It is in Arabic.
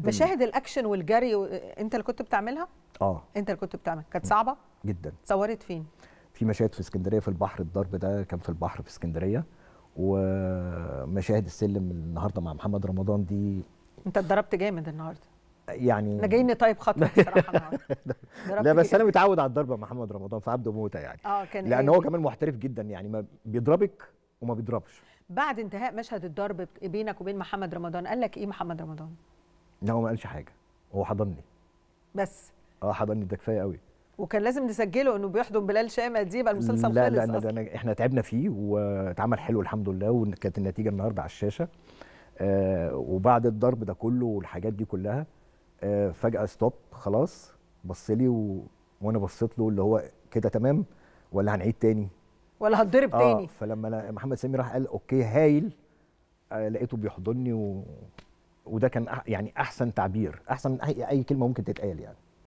مشاهد الاكشن والجري و... انت اللي كنت بتعملها اه انت اللي كنت بتعمل كانت صعبه جدا صورت فين في مشاهد في اسكندريه في البحر الضرب ده كان في البحر في اسكندريه ومشاهد السلم النهارده مع محمد رمضان دي انت اتضربت جامد النهارده يعني انا جايين طيب خطوه بصراحه لا بس انا متعود على الضربه محمد رمضان في عبده موته يعني اه كان لان إيه؟ هو كمان محترف جدا يعني ما بيضربك وما بيضربش بعد انتهاء مشهد الضرب بينك وبين محمد رمضان قال لك ايه محمد رمضان لا هو ما قالش حاجه هو حضني بس اه حضني ده كفايه قوي وكان لازم نسجله انه بيحضن بلال شامه إيه دي يبقى المسلسل لا خلص لا أصلاً. لا احنا تعبنا فيه واتعمل حلو الحمد لله وكانت النتيجه النهارده على الشاشه آه وبعد الضرب ده كله والحاجات دي كلها آه فجاه ستوب خلاص بص لي و... وانا بصيت له اللي هو كده تمام ولا هنعيد تاني ولا هتضرب آه تاني فلما محمد سامي راح قال اوكي هايل آه لقيته بيحضني و وده كان يعني احسن تعبير احسن من اي كلمه ممكن تتقال يعني